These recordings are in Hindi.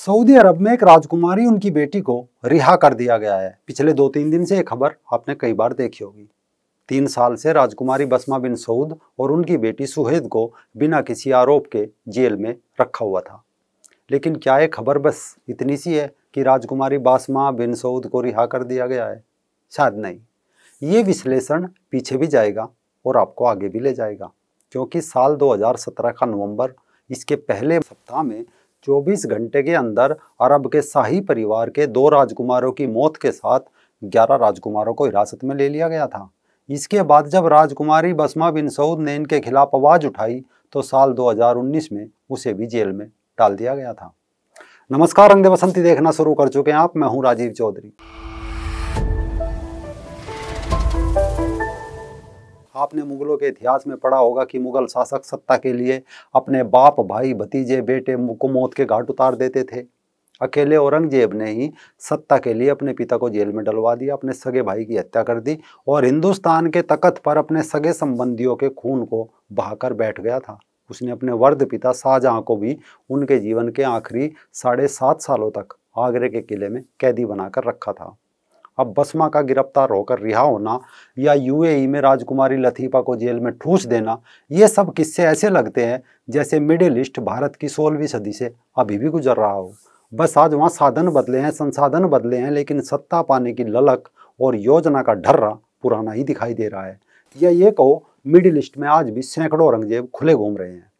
सऊदी अरब में एक राजकुमारी उनकी बेटी को रिहा कर दिया गया है पिछले दो तीन दिन से ये खबर आपने कई बार देखी होगी तीन साल से राजकुमारी बसमा बिन सऊद और उनकी बेटी सुहेद को बिना किसी आरोप के जेल में रखा हुआ था लेकिन क्या ये खबर बस इतनी सी है कि राजकुमारी बासमा बिन सऊद को रिहा कर दिया गया है शायद नहीं ये विश्लेषण पीछे भी जाएगा और आपको आगे भी ले जाएगा क्योंकि साल 2017 का नवंबर इसके पहले सप्ताह में 24 घंटे के अंदर अरब के शाही परिवार के दो राजकुमारों की मौत के साथ 11 राजकुमारों को हिरासत में ले लिया गया था इसके बाद जब राजकुमारी बसमा बिन सऊद ने इनके खिलाफ आवाज़ उठाई तो साल 2019 में उसे भी जेल में डाल दिया गया था नमस्कार अंगे बसंती देखना शुरू कर चुके हैं आप मैं हूं राजीव चौधरी आपने मुगलों के इतिहास में पढ़ा होगा कि मुगल शासक सत्ता के लिए अपने बाप भाई भतीजे बेटे को मौत के घाट उतार देते थे अकेले औरंगजेब ने ही सत्ता के लिए अपने पिता को जेल में डलवा दिया अपने सगे भाई की हत्या कर दी और हिंदुस्तान के तकत पर अपने सगे संबंधियों के खून को बहाकर बैठ गया था उसने अपने वर्द पिता शाहजहाँ को भी उनके जीवन के आखिरी साढ़े सात सालों तक आगरे के किले में कैदी बनाकर रखा था अब बसमा का गिरफ्तार होकर रिहा होना या यूएई में राजकुमारी लतीफ़ा को जेल में ठूस देना ये सब किस्से ऐसे लगते हैं जैसे मिडिल ईस्ट भारत की सोलहवीं सदी से अभी भी गुजर रहा हो बस आज वहाँ साधन बदले हैं संसाधन बदले हैं लेकिन सत्ता पाने की ललक और योजना का ढर्रा पुराना ही दिखाई दे रहा है या ये कहो मिडिल ईस्ट में आज भी सैकड़ों औरंगजेब खुले घूम रहे हैं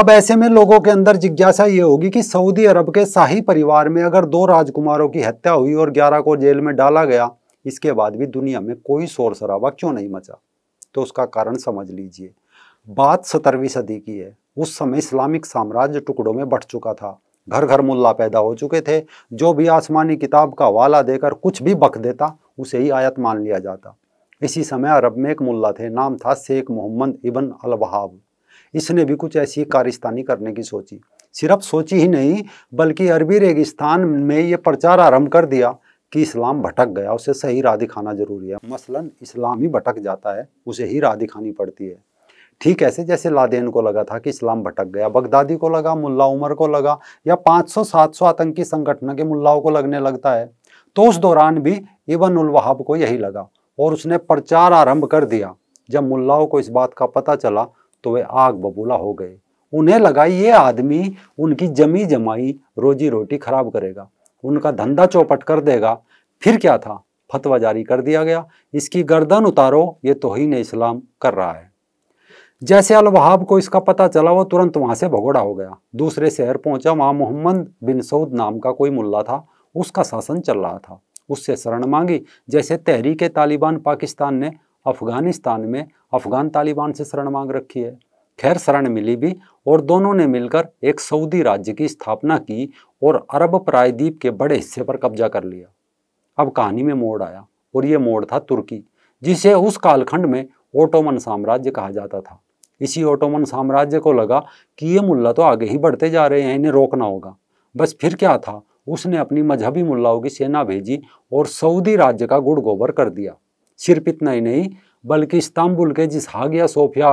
अब ऐसे में लोगों के अंदर जिज्ञासा ये होगी कि सऊदी अरब के शाही परिवार में अगर दो राजकुमारों की हत्या हुई और ग्यारह को जेल में डाला गया इसके बाद भी दुनिया में कोई शोर शराबा क्यों नहीं मचा तो उसका कारण समझ लीजिए बात सत्रहवीं सदी की है उस समय इस्लामिक साम्राज्य टुकड़ों में बढ़ चुका था घर घर मुल्ला पैदा हो चुके थे जो भी आसमानी किताब का हवाला देकर कुछ भी बख देता उसे ही आयत मान लिया जाता इसी समय अरब में एक मुल्ला थे नाम था शेख मोहम्मद इबन अलबहाब इसने भी कुछ ऐसी कारिस्तानी करने की सोची सिर्फ सोची ही नहीं बल्कि अरबी रेगिस्तान में ये प्रचार आरंभ कर दिया कि इस्लाम भटक गया उसे सही राह दिखाना जरूरी है मसलन इस्लाम ही भटक जाता है उसे ही राह दिखानी पड़ती है ठीक ऐसे जैसे लादेन को लगा था कि इस्लाम भटक गया बगदादी को लगा मुल्ला उमर को लगा या 500-700 आतंकी संगठन के मुल्लाओं को लगने लगता है तो उस दौरान भी इबन उल वहाब को यही लगा और उसने प्रचार आरंभ कर दिया जब मुल्लाओं को इस बात का पता चला तो वे आग बबूला हो गए उन्हें लगा ये आदमी उनकी जमी जमाई रोजी रोटी खराब करेगा उनका धंधा चौपट कर देगा फिर क्या था फतवा जारी कर दिया गया इसकी गर्दन उतारो ये तोहन इस्लाम कर रहा है जैसे अलवहाब को इसका पता चला वो तुरंत वहाँ से भगोड़ा हो गया दूसरे शहर पहुँचा वहाँ मोहम्मद बिन सऊद नाम का कोई मुल्ला था उसका शासन चल रहा था उससे शरण मांगी जैसे तहरीक तालिबान पाकिस्तान ने अफगानिस्तान में अफगान तालिबान से शरण मांग रखी है खैर शरण मिली भी और दोनों ने मिलकर एक सऊदी राज्य की स्थापना की और अरब प्रायद्वीप के बड़े हिस्से पर कब्जा कर लिया अब कहानी में मोड़ आया और ये मोड़ था तुर्की जिसे उस कालखंड में ओटोमन साम्राज्य कहा जाता था इसी ओटोमन साम्राज्य को लगा कि ये मुल्ला तो आगे ही बढ़ते जा रहे हैं इन्हें रोकना होगा बस फिर क्या था उसने अपनी मजहबी मुल्लाओं की सेना भेजी और सऊदी राज्य का गुड़ गोबर कर दिया सिर्फ इतना ही नहीं बल्कि इस्तांबुल के जिस हागिया सोफिया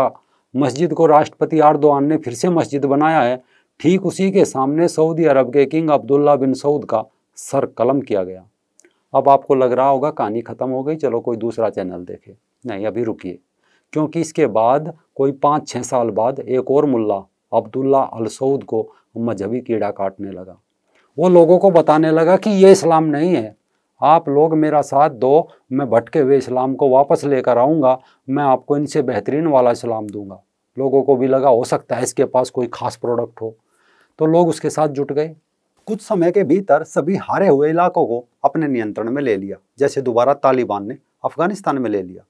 मस्जिद को राष्ट्रपति आर्दवान ने फिर से मस्जिद बनाया है ठीक उसी के सामने सऊदी अरब के किंग अब्दुल्ला बिन सऊद का सर कलम किया गया अब आपको लग रहा होगा कहानी ख़त्म हो गई चलो कोई दूसरा चैनल देखे नहीं अभी रुकिए क्योंकि इसके बाद कोई पाँच छः साल बाद एक और मुल्ला अब्दुल्ला अल सऊद को मजहबी कीड़ा काटने लगा वो लोगों को बताने लगा कि ये इस्लाम नहीं है आप लोग मेरा साथ दो मैं भटके हुए इस्लाम को वापस लेकर आऊँगा मैं आपको इनसे बेहतरीन वाला इस्लाम दूंगा लोगों को भी लगा हो सकता है इसके पास कोई खास प्रोडक्ट हो तो लोग उसके साथ जुट गए कुछ समय के भीतर सभी हारे हुए इलाकों को अपने नियंत्रण में ले लिया जैसे दोबारा तालिबान ने अफगानिस्तान में ले लिया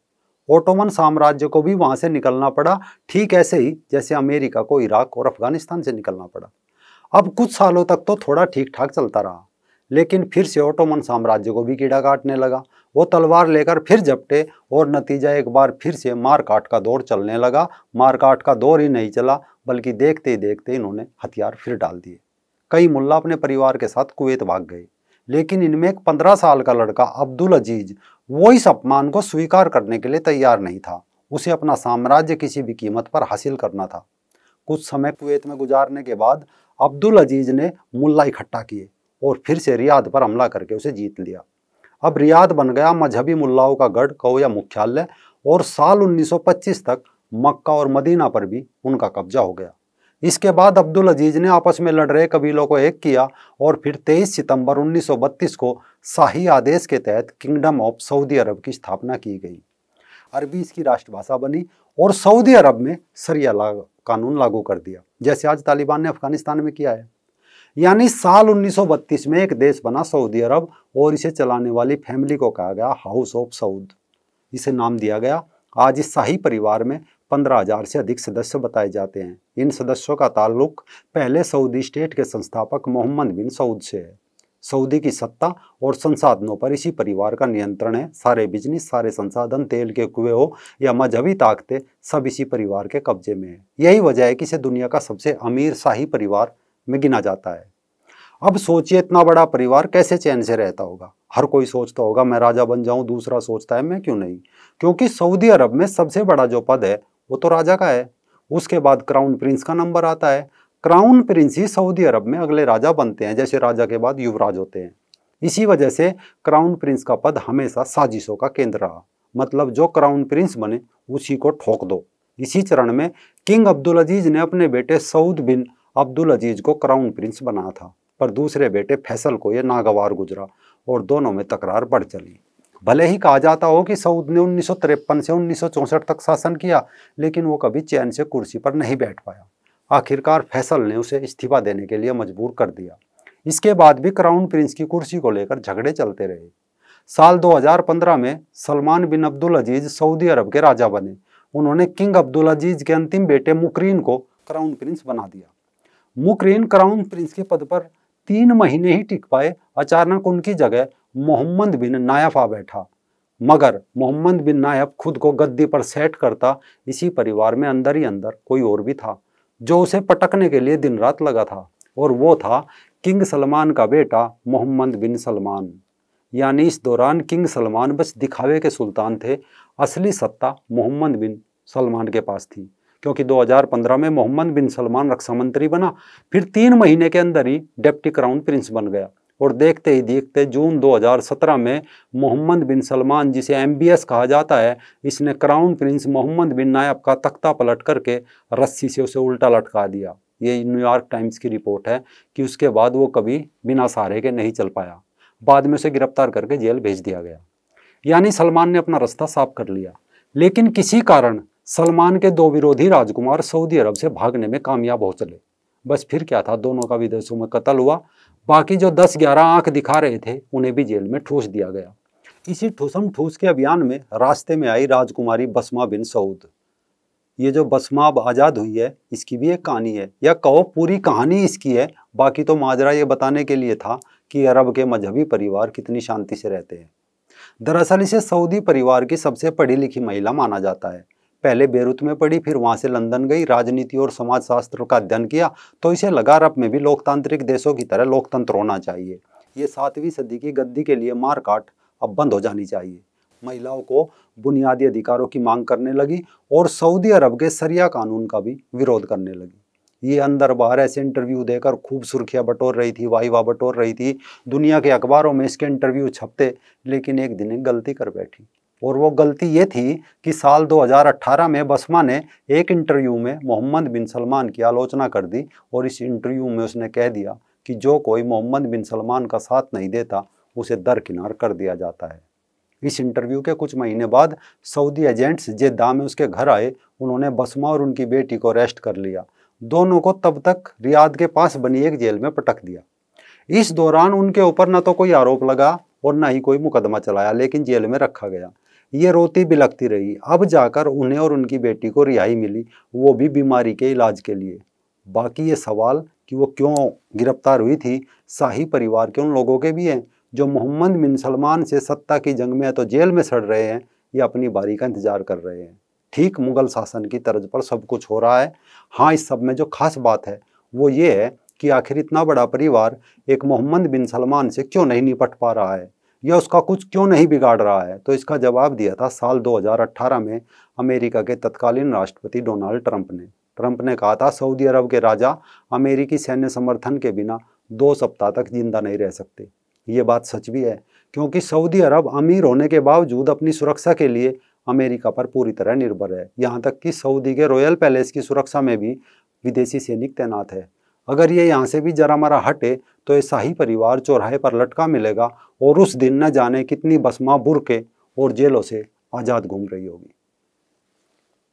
ओटोमन साम्राज्य को भी वहाँ से निकलना पड़ा ठीक ऐसे ही जैसे अमेरिका को इराक और अफगानिस्तान से निकलना पड़ा अब कुछ सालों तक तो थोड़ा ठीक ठाक चलता रहा लेकिन फिर से ओटोमन साम्राज्य को भी कीड़ा काटने लगा वो तलवार लेकर फिर झपटे और नतीजा एक बार फिर से मारकाट का दौर चलने लगा मारकाट का दौर ही नहीं चला बल्कि देखते ही देखते इन्होंने हथियार फिर डाल दिए कई मुल्ला अपने परिवार के साथ कुवैत भाग गए लेकिन इनमें एक पंद्रह साल का लड़का अब्दुल अजीज वो इस अपमान को स्वीकार करने के लिए तैयार नहीं था उसे अपना साम्राज्य किसी भी कीमत पर हासिल करना था कुछ समय कुवैत में गुजारने के बाद अब्दुल अजीज ने मुल्ला इकट्ठा किए और फिर से रियाद पर हमला करके उसे जीत लिया अब रियाद बन गया मजहबी मुल्लाओं का गढ़ कहो या मुख्यालय और साल 1925 तक मक्का और मदीना पर भी उनका कब्जा हो गया इसके बाद अब्दुल अजीज़ ने आपस में लड़ रहे कबीलों को एक किया और फिर 23 सितंबर 1932 को शाही आदेश के तहत किंगडम ऑफ सऊदी अरब की स्थापना की गई अरबी इसकी राष्ट्रभाषा बनी और सऊदी अरब में सरिया कानून लागू कर दिया जैसे आज तालिबान ने अफगानिस्तान में किया है यानी साल 1932 में एक देश बना सऊदी अरब और इसे चलाने वाली फैमिली को कहा गया हाउस ऑफ सऊद इसे नाम दिया गया आज इस शाही परिवार में पंद्रह हजार से अधिक सदस्य बताए जाते हैं इन सदस्यों का ताल्लुक पहले सऊदी स्टेट के संस्थापक मोहम्मद बिन सऊद से है सऊदी की सत्ता और संसाधनों पर इसी परिवार का नियंत्रण है सारे बिजनेस सारे संसाधन तेल के कुएं हो या मजहबी ताकतें सब इसी परिवार के कब्जे में है यही वजह है कि इसे दुनिया का सबसे अमीर शाही परिवार में गिना जाता है अब सोचिए इतना बड़ा परिवार कैसे चैन से रहता होगा हर कोई सोचता होगा मैं राजा बन जाऊं दूसरा सोचता है मैं क्यों नहीं क्योंकि सऊदी अरब में सबसे बड़ा जो पद है वो तो राजा का है उसके बाद क्राउन प्रिंस का नंबर आता है क्राउन प्रिंस ही सऊदी अरब में अगले राजा बनते हैं जैसे राजा के बाद युवराज होते हैं इसी वजह से क्राउन प्रिंस का पद हमेशा साजिशों का केंद्र रहा मतलब जो क्राउन प्रिंस बने उसी को ठोक दो इसी चरण में किंग अब्दुल अजीज ने अपने बेटे सऊद बिन अब्दुल अजीज़ को क्राउन प्रिंस बना था पर दूसरे बेटे फैसल को यह नागवार गुजरा और दोनों में तकरार बढ़ चली भले ही कहा जाता हो कि सऊद ने उन्नीस से उन्नीस तक शासन किया लेकिन वो कभी चैन से कुर्सी पर नहीं बैठ पाया आखिरकार फैसल ने उसे इस्तीफा देने के लिए मजबूर कर दिया इसके बाद भी क्राउन प्रिंस की कुर्सी को लेकर झगड़े चलते रहे साल 2015 में सलमान बिन अब्दुल अजीज सऊदी अरब के राजा बने उन्होंने किंग अब्दुल अजीज के अंतिम बेटे मुकरीन को क्राउन प्रिंस बना दिया मुक्रेन क्राउन प्रिंस के पद पर तीन महीने ही टिक पाए अचानक उनकी जगह मोहम्मद बिन नायफ आ बैठा मगर मोहम्मद बिन नायफ खुद को गद्दी पर सेट करता इसी परिवार में अंदर ही अंदर कोई और भी था जो उसे पटकने के लिए दिन रात लगा था और वो था किंग सलमान का बेटा मोहम्मद बिन सलमान यानी इस दौरान किंग सलमान बस दिखावे के सुल्तान थे असली सत्ता मोहम्मद बिन सलमान के पास थी क्योंकि 2015 में मोहम्मद बिन सलमान रक्षा मंत्री बना फिर तीन महीने के अंदर ही डेप्टी क्राउन प्रिंस बन गया और देखते ही देखते जून 2017 में मोहम्मद बिन सलमान जिसे एमबीएस कहा जाता है इसने क्राउन प्रिंस मोहम्मद बिन नायब का तख्ता पलट करके रस्सी से उसे उल्टा लटका दिया ये न्यूयॉर्क टाइम्स की रिपोर्ट है कि उसके बाद वो कभी बिना सहारे के नहीं चल पाया बाद में उसे गिरफ्तार करके जेल भेज दिया गया यानी सलमान ने अपना रास्ता साफ कर लिया लेकिन किसी कारण सलमान के दो विरोधी राजकुमार सऊदी अरब से भागने में कामयाब हो चले बस फिर क्या था दोनों का विदेशों में कत्ल हुआ बाकी जो दस ग्यारह आंख दिखा रहे थे उन्हें भी जेल में ठूस दिया गया इसी ठूसम ठूस के अभियान में रास्ते में आई राजकुमारी बसमा बिन सऊद ये जो बसमा अब आज़ाद हुई है इसकी भी एक कहानी है या कहो पूरी कहानी इसकी है बाकी तो माजरा ये बताने के लिए था कि अरब के मजहबी परिवार कितनी शांति से रहते हैं दरअसल इसे सऊदी परिवार की सबसे पढ़ी लिखी महिला माना जाता है पहले बेरूत में पढ़ी फिर वहाँ से लंदन गई राजनीति और समाजशास्त्र का अध्ययन किया तो इसे लगा रब में भी लोकतांत्रिक देशों की तरह लोकतंत्र होना चाहिए ये सातवीं सदी की गद्दी के लिए मारकाट अब बंद हो जानी चाहिए महिलाओं को बुनियादी अधिकारों की मांग करने लगी और सऊदी अरब के सरिया कानून का भी विरोध करने लगी ये अंदर बाहर ऐसे इंटरव्यू देकर खूब सुर्खियाँ बटोर रही थी वाह बटोर रही थी दुनिया के अखबारों में इसके इंटरव्यू छपते लेकिन एक दिन एक गलती कर बैठी और वो गलती ये थी कि साल 2018 में बसमा ने एक इंटरव्यू में मोहम्मद बिन सलमान की आलोचना कर दी और इस इंटरव्यू में उसने कह दिया कि जो कोई मोहम्मद बिन सलमान का साथ नहीं देता उसे दरकिनार कर दिया जाता है इस इंटरव्यू के कुछ महीने बाद सऊदी एजेंट्स जेदा में उसके घर आए उन्होंने बसमा और उनकी बेटी को अरेस्ट कर लिया दोनों को तब तक रियाद के पास बनी एक जेल में पटक दिया इस दौरान उनके ऊपर न तो कोई आरोप लगा और न ही कोई मुकदमा चलाया लेकिन जेल में रखा गया ये रोती भी लगती रही अब जाकर उन्हें और उनकी बेटी को रिहाई मिली वो भी बीमारी के इलाज के लिए बाकी ये सवाल कि वो क्यों गिरफ्तार हुई थी शाही परिवार के उन लोगों के भी हैं जो मोहम्मद बिन सलमान से सत्ता की जंग में तो जेल में सड़ रहे हैं या अपनी बारी का इंतजार कर रहे हैं ठीक मुग़ल शासन की तर्ज पर सब कुछ हो रहा है हाँ इस सब में जो खास बात है वो ये है कि आखिर इतना बड़ा परिवार एक मोहम्मद बिन सलमान से क्यों नहीं निपट पा रहा है या उसका कुछ क्यों नहीं बिगाड़ रहा है तो इसका जवाब दिया था साल 2018 में अमेरिका के तत्कालीन राष्ट्रपति डोनाल्ड ट्रंप ने ट्रंप ने कहा था सऊदी अरब के राजा अमेरिकी सैन्य समर्थन के बिना दो सप्ताह तक जिंदा नहीं रह सकते ये बात सच भी है क्योंकि सऊदी अरब अमीर होने के बावजूद अपनी सुरक्षा के लिए अमेरिका पर पूरी तरह निर्भर है यहाँ तक कि सऊदी के रॉयल पैलेस की सुरक्षा में भी विदेशी सैनिक तैनात है अगर ये यहाँ से भी जरा मरा हटे तो ये शाही परिवार चौराहे पर लटका मिलेगा और उस दिन न जाने कितनी बसमा बुर के और जेलों से आज़ाद घूम रही होगी